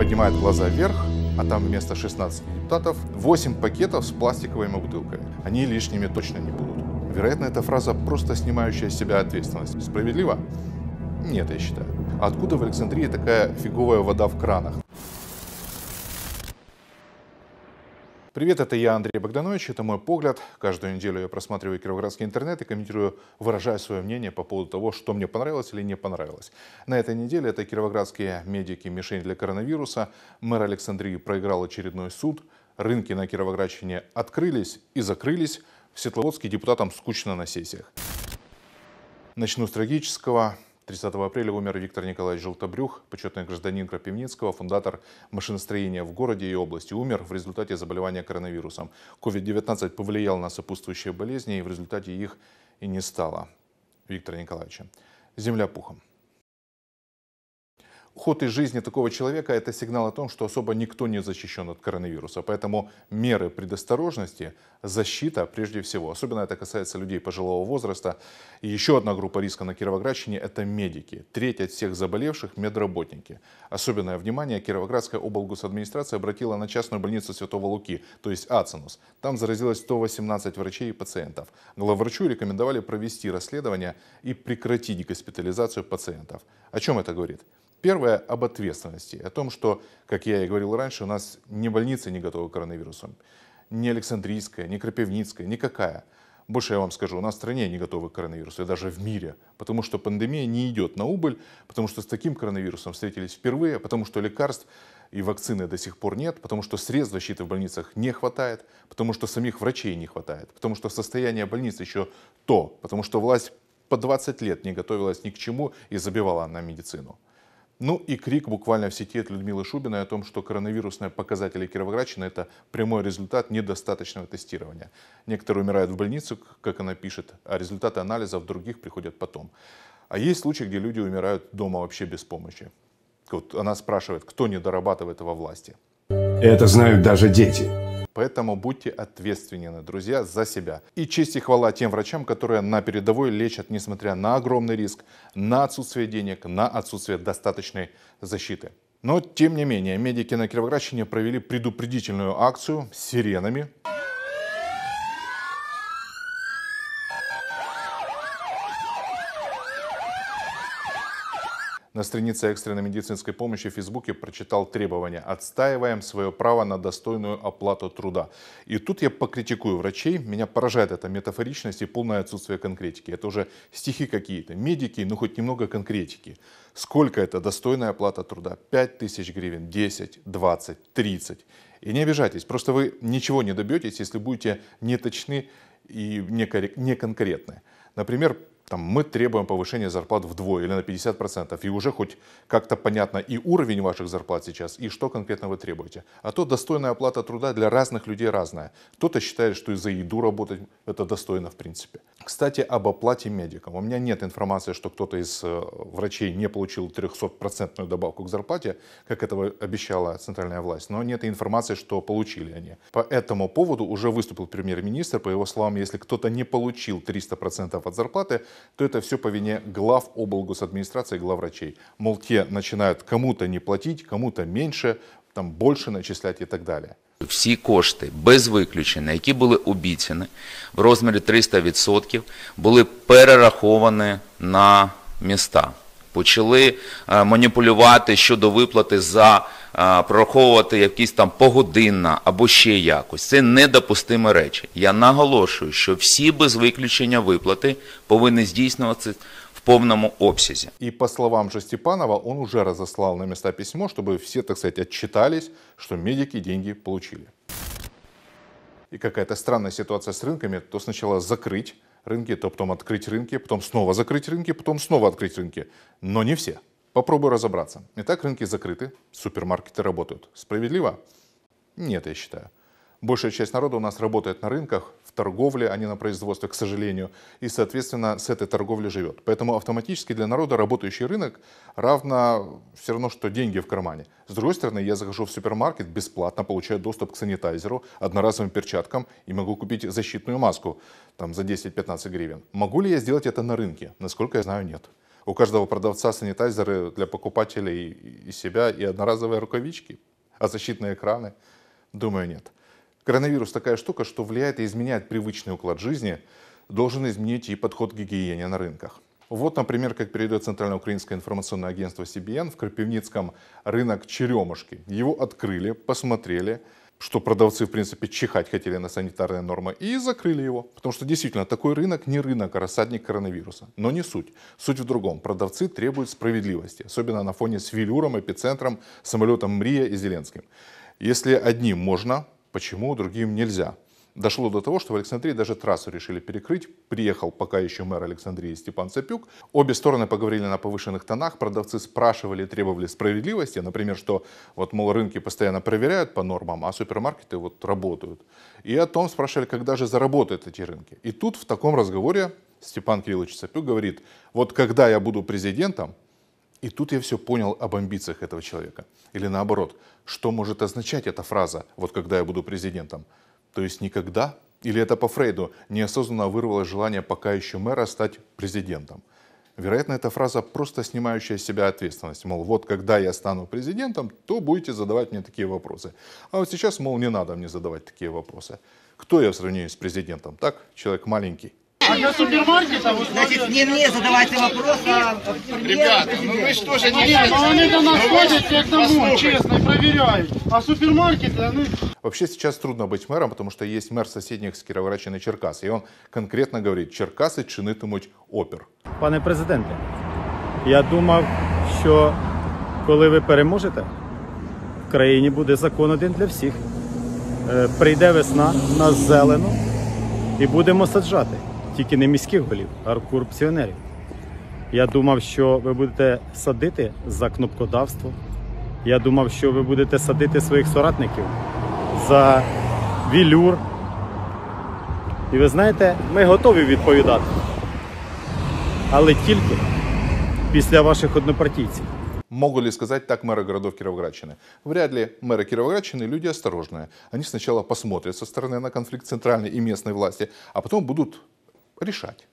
поднимает глаза вверх, а там вместо 16 депутатов 8 пакетов с пластиковыми бутылками. Они лишними точно не будут. Вероятно, эта фраза просто снимающая с себя ответственность. Справедливо? Нет, я считаю. откуда в Александрии такая фиговая вода в кранах? Привет, это я, Андрей Богданович, это мой погляд. Каждую неделю я просматриваю кировоградский интернет и комментирую, выражая свое мнение по поводу того, что мне понравилось или не понравилось. На этой неделе это кировоградские медики мишень для коронавируса, мэр Александрии проиграл очередной суд, рынки на Кировоградщине открылись и закрылись, в Светловодске депутатам скучно на сессиях. Начну с трагического. 30 апреля умер Виктор Николаевич Желтобрюх, почетный гражданин Крапивницкого, фундатор машиностроения в городе и области. Умер в результате заболевания коронавирусом. COVID-19 повлиял на сопутствующие болезни, и в результате их и не стало. Виктора Николаевича. Земля пухом уход из жизни такого человека – это сигнал о том, что особо никто не защищен от коронавируса. Поэтому меры предосторожности, защита прежде всего. Особенно это касается людей пожилого возраста. И еще одна группа риска на Кировоградщине – это медики. Треть от всех заболевших – медработники. Особенное внимание Кировоградская облгосадминистрация обратила на частную больницу Святого Луки, то есть Ацинус. Там заразилось 118 врачей и пациентов. Главврачу рекомендовали провести расследование и прекратить госпитализацию пациентов. О чем это говорит? Первое об ответственности, о том, что, как я и говорил раньше, у нас ни больницы не готовы к коронавирусу, ни Александрийская, ни Крапивницкая, никакая. Больше я вам скажу, у нас в стране не готовы к коронавирусу, и даже в мире, потому что пандемия не идет на убыль, потому что с таким коронавирусом встретились впервые, потому что лекарств и вакцины до сих пор нет, потому что средств защиты в больницах не хватает, потому что самих врачей не хватает, потому что состояние больниц еще то, потому что власть по 20 лет не готовилась ни к чему и забивала на медицину. Ну и крик буквально в сети от Людмилы Шубиной о том, что коронавирусные показатели Кировоградчины – это прямой результат недостаточного тестирования. Некоторые умирают в больницу, как она пишет, а результаты анализов других приходят потом. А есть случаи, где люди умирают дома вообще без помощи. Вот она спрашивает, кто не дорабатывает во власти. Это знают даже дети. Поэтому будьте ответственны, друзья, за себя. И честь и хвала тем врачам, которые на передовой лечат, несмотря на огромный риск, на отсутствие денег, на отсутствие достаточной защиты. Но, тем не менее, медики на Кировоградщине провели предупредительную акцию с сиренами. На странице экстренной медицинской помощи в Фейсбуке прочитал требования «Отстаиваем свое право на достойную оплату труда». И тут я покритикую врачей. Меня поражает эта метафоричность и полное отсутствие конкретики. Это уже стихи какие-то. Медики, ну хоть немного конкретики. Сколько это достойная оплата труда? 5 тысяч гривен, 10, 20, 30. И не обижайтесь, просто вы ничего не добьетесь, если будете неточны и неконкретны. Например, там, мы требуем повышения зарплат вдвое или на 50%, и уже хоть как-то понятно и уровень ваших зарплат сейчас, и что конкретно вы требуете. А то достойная оплата труда для разных людей разная. Кто-то считает, что и за еду работать это достойно в принципе. Кстати, об оплате медикам. У меня нет информации, что кто-то из э, врачей не получил 300-процентную добавку к зарплате, как этого обещала центральная власть, но нет информации, что получили они. По этому поводу уже выступил премьер-министр. По его словам, если кто-то не получил 300% от зарплаты, то это все по вине глав облгосадминистрации глав врачей. Мол, те начинают кому-то не платить, кому-то меньше, там больше начислять и так далее. Всі кошти без виключення, які були обіцяні в розмірі 300%, були перераховані на міста. Почали е, маніпулювати щодо виплати за е, прораховувати якісь там погодинна або ще якось. Це недопустимі речі. Я наголошую, що всі без виключення виплати повинні здійснюватися полному обсязі. И по словам же Степанова, он уже разослал на места письмо, чтобы все, так сказать, отчитались, что медики деньги получили. И какая-то странная ситуация с рынками, то сначала закрыть рынки, то потом открыть рынки, потом снова закрыть рынки, потом снова открыть рынки. Но не все. Попробую разобраться. Итак, рынки закрыты, супермаркеты работают. Справедливо? Нет, я считаю. Большая часть народа у нас работает на рынках, в торговле, а не на производстве, к сожалению, и, соответственно, с этой торговли живет. Поэтому автоматически для народа работающий рынок равно все равно, что деньги в кармане. С другой стороны, я захожу в супермаркет, бесплатно получаю доступ к санитайзеру, одноразовым перчаткам и могу купить защитную маску там, за 10-15 гривен. Могу ли я сделать это на рынке? Насколько я знаю, нет. У каждого продавца санитайзеры для покупателей и себя, и одноразовые рукавички, а защитные экраны, думаю, нет. Коронавирус такая штука, что влияет и изменяет привычный уклад жизни, должен изменить и подход к гигиене на рынках. Вот, например, как передает Центральное украинское информационное агентство CBN, в Крапивницком рынок черемушки. Его открыли, посмотрели, что продавцы, в принципе, чихать хотели на санитарные нормы, и закрыли его. Потому что, действительно, такой рынок не рынок, а рассадник коронавируса. Но не суть. Суть в другом. Продавцы требуют справедливости, особенно на фоне с Велюром, Эпицентром, самолетом Мрия и Зеленским. Если одним можно Почему другим нельзя? Дошло до того, что в Александрии даже трассу решили перекрыть. Приехал пока еще мэр Александрии Степан Цепюк. Обе стороны поговорили на повышенных тонах. Продавцы спрашивали, и требовали справедливости. Например, что вот, мол, рынки постоянно проверяют по нормам, а супермаркеты вот работают. И о том спрашивали, когда же заработают эти рынки. И тут в таком разговоре Степан Кириллович Цепюк говорит, вот когда я буду президентом, и тут я все понял об амбициях этого человека. Или наоборот, что может означать эта фраза, вот когда я буду президентом? То есть никогда? Или это по Фрейду неосознанно вырвало желание пока еще мэра стать президентом? Вероятно, эта фраза просто снимающая с себя ответственность. Мол, вот когда я стану президентом, то будете задавать мне такие вопросы. А вот сейчас, мол, не надо мне задавать такие вопросы. Кто я в сравнении с президентом? Так, человек маленький. А для супермаркета вы Значит, не мне задавайте вопрос, а Ребята, ну вы же не видите. А они до ну, нас ходят, я к тому, честно, и проверяют. А супермаркеты, они... Вообще сейчас трудно быть мэром, потому что есть мэр соседних з Кіровоградщини Черкас. І він конкретно говорить, Черкаси чинитимуть опір. Пане президенте, я думав, що коли ви переможете, в країні буде закон один для всіх. Е, прийде весна, нас зелено і будемо саджати тільки не міських голів, а корупціонерів. Я думав, що ви будете садити за кнопкодавство. Я думав, що ви будете садити своїх соратників за вілюр. І ви знаєте, ми готові відповідати. Але тільки після ваших однопартійців. Могу ли сказать так мэры городов Кировоградщины? Вряд ли мэры Кировоградщины люди осторожные. Они сначала посмотрят со стороны на конфликт центральной и местной власти, а потом будут решать.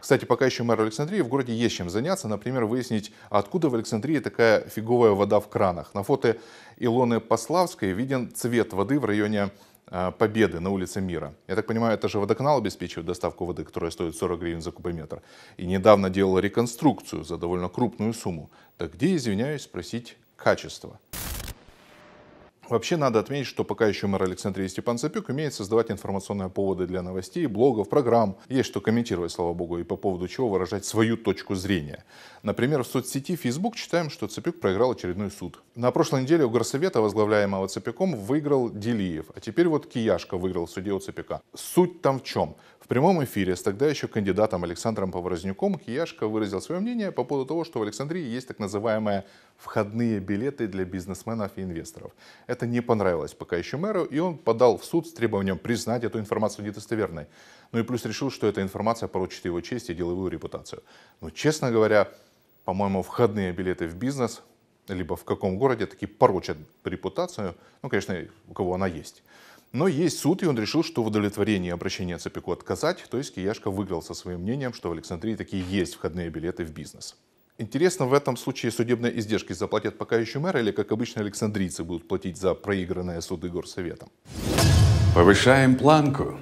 Кстати, пока еще мэр Александрии, в городе есть чем заняться. Например, выяснить, откуда в Александрии такая фиговая вода в кранах. На фото Илоны Пославской виден цвет воды в районе а, Победы на улице Мира. Я так понимаю, это же водоканал обеспечивает доставку воды, которая стоит 40 гривен за кубометр. И недавно делал реконструкцию за довольно крупную сумму. Так где, извиняюсь, спросить качество? Вообще надо отметить, что пока еще мэр Степан Цепюк умеет создавать информационные поводы для новостей, блогов, программ. Есть что комментировать, слава богу, и по поводу чего выражать свою точку зрения. Например, в соцсети Facebook читаем, что Цепюк проиграл очередной суд. На прошлой неделе у горсовета, возглавляемого Цепюком, выиграл Делиев, а теперь вот Кияшка выиграл в суде у Цепюка. Суть там в чем? В прямом эфире с тогда еще кандидатом Александром Поворознюком Хияшко выразил свое мнение по поводу того, что в Александрии есть так называемые входные билеты для бизнесменов и инвесторов это не понравилось пока еще мэру, и он подал в суд с требованием признать эту информацию недостоверной. Ну и плюс решил, что эта информация порочит его честь и деловую репутацию. Но, честно говоря, по-моему, входные билеты в бизнес, либо в каком городе, такие порочат репутацию, ну, конечно, у кого она есть. Но есть суд, и он решил, что в удовлетворении обращения Цепику отказать, то есть Кияшка выиграл со своим мнением, что в Александрии такие есть входные билеты в бизнес. Интересно в этом случае судебные издержки заплатят пока еще мэр или, как обычно, александрийцы будут платить за проигранные суды горсоветом? Повышаем планку.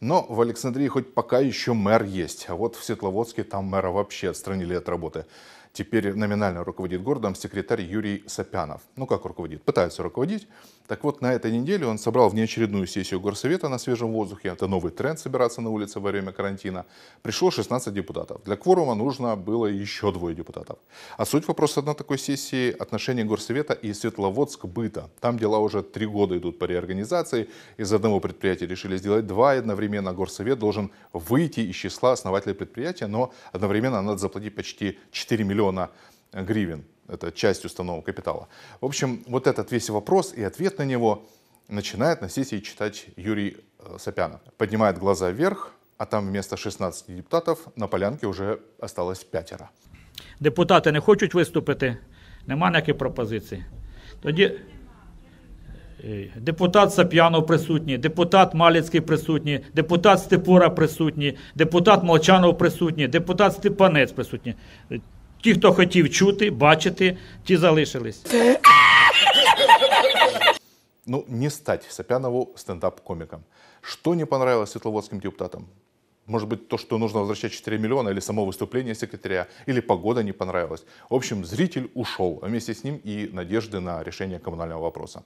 Но в Александрии хоть пока еще мэр есть, а вот в Светловодске там мэра вообще отстранили от работы. Теперь номинально руководит городом секретарь Юрий Сапянов. Ну как руководит? Пытается руководить. Так вот, на этой неделе он собрал внеочередную сессию Горсовета на свежем воздухе. Это новый тренд собираться на улице во время карантина. Пришло 16 депутатов. Для кворума нужно было еще двое депутатов. А суть вопроса на такой сессии – отношение Горсовета и Светловодск-быта. Там дела уже три года идут по реорганизации. Из одного предприятия решили сделать два, одновременно Горсовет должен выйти из числа основателей предприятия, но одновременно надо заплатить почти 4 миллиона гривен. это часть установок капитала. В общем, вот этот весь вопрос и ответ на него начинает носить и читать Юрий э, Сапянов. Поднимает глаза вверх, а там вместо 16 депутатов на полянке уже осталось пятеро. Депутати не хочуть виступити? Нема ніяких пропозицій. Тоді е, депутат Сап'янов присутній, депутат Маліцький присутній, депутат Степора присутній, депутат Молчанов присутній, депутат Степанець присутній. Ті, хто хотів чути, бачити, ті залишились. Ну, не стать Сапянову стендап-комиком. Что не понравилось светловодским депутатам? Может быть, то, что нужно возвращать 4 миллиона, или само выступление секретаря, или погода не понравилась. В общем, зритель ушел, а вместе с ним и надежды на решение коммунального вопроса.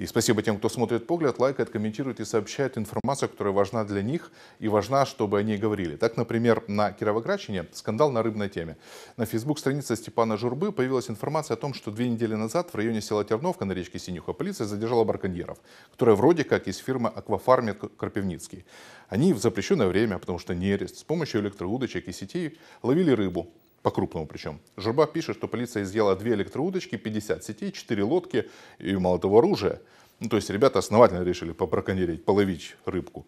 И спасибо тем, кто смотрит погляд, лайкает, комментирует и сообщает информацию, которая важна для них и важна, чтобы они говорили. Так, например, на Кировоградщине скандал на рыбной теме. На фейсбук-странице Степана Журбы появилась информация о том, что две недели назад в районе села Терновка на речке Синюха полиция задержала барконьеров, которые вроде как из фирмы «Аквафармит Крапивницкий». Они в запрещенное время, потому что нерест, с помощью электроудочек и сетей ловили рыбу, по-крупному причем. Журба пишет, что полиция изъяла две электроудочки, 50 сетей, 4 лодки и, мало того, оружие. Ну, то есть ребята основательно решили побраконьерить, половить рыбку.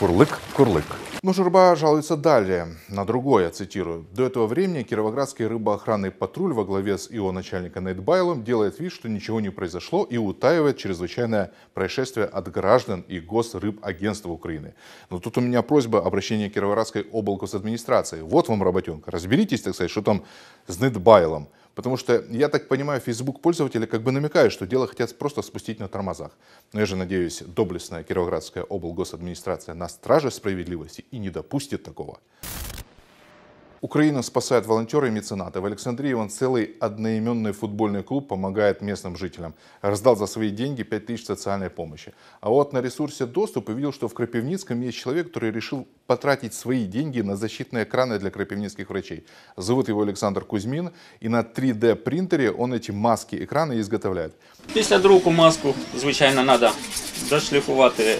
Курлык, курлык. Но Журба жалуется далее на другое, цитирую. До этого времени Кировоградский рыбоохранный патруль во главе с его начальником Нейтбайлом делает вид, что ничего не произошло и утаивает чрезвычайное происшествие от граждан и госрыбагентства Украины. Но тут у меня просьба обращения Кировоградской облгосадминистрации. Вот вам работенка, разберитесь, так сказать, что там с Нейтбайлом. Потому что, я так понимаю, Facebook пользователи как бы намекают, что дело хотят просто спустить на тормозах. Но я же надеюсь, доблестная Кировоградская облгосадминистрация на страже справедливости и не допустит такого. Украина спасает волонтеры и меценаты. В Александрии он целый одноименный футбольный клуб помогает местным жителям. Раздал за свои деньги 5000 социальной помощи. А вот на ресурсе «Доступ» увидел, что в Крапивницком есть человек, который решил потратить свои деньги на защитные экраны для крапивницких врачей. Зовут его Александр Кузьмин, и на 3D принтере он эти маски экраны изготовляет. Після другу маску, звичайно, треба дошліфувати,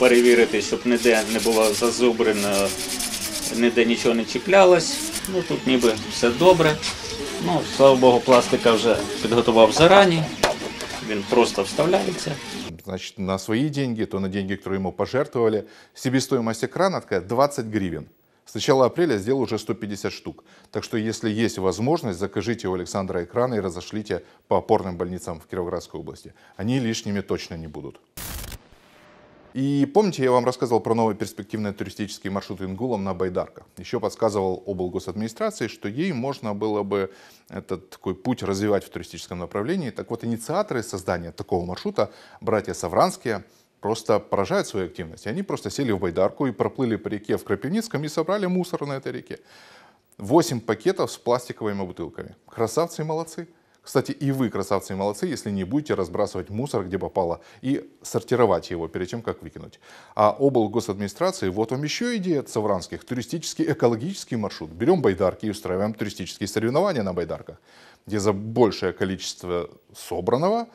перевірити, щоб ніде не було зазубрено ніде ничего не чіплялось. Ну Тут ніби все добре. Ну, Слава Богу, пластика вже підготував зарані. Він просто вставляється. Значит, на свои деньги, то на деньги, которые ему пожертвовали. Себестоимость экрана такая 20 гривен. С начала апреля сделал уже 150 штук. Так что, если есть возможность, закажите у Александра экраны и разошлите по опорным больницам в Кировоградской области. Они лишними точно не будут. И помните, я вам рассказывал про новые перспективные туристические маршруты Ингулом на байдарка. Еще подсказывал облгосадминистрации, что ей можно было бы этот такой путь развивать в туристическом направлении. Так вот, инициаторы создания такого маршрута, братья Савранские, просто поражают своей активностью. Они просто сели в Байдарку и проплыли по реке в Крапивницком и собрали мусор на этой реке. Восемь пакетов с пластиковыми бутылками. Красавцы и молодцы. Кстати, и вы, красавцы и молодцы, если не будете разбрасывать мусор, где попало, и сортировать его перед тем, как выкинуть. А обл. госадминистрации, вот вам еще идея от Савранских, туристический экологический маршрут. Берем байдарки и устраиваем туристические соревнования на байдарках, где за большее количество собранного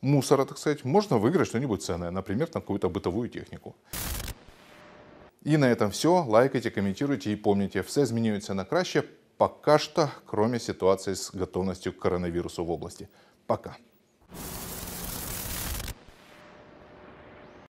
мусора, так сказать, можно выиграть что-нибудь ценное, например, там какую-то бытовую технику. И на этом все. Лайкайте, комментируйте и помните, все змінюється на краще пока что, кроме ситуации с готовностью к коронавирусу в области. Пока.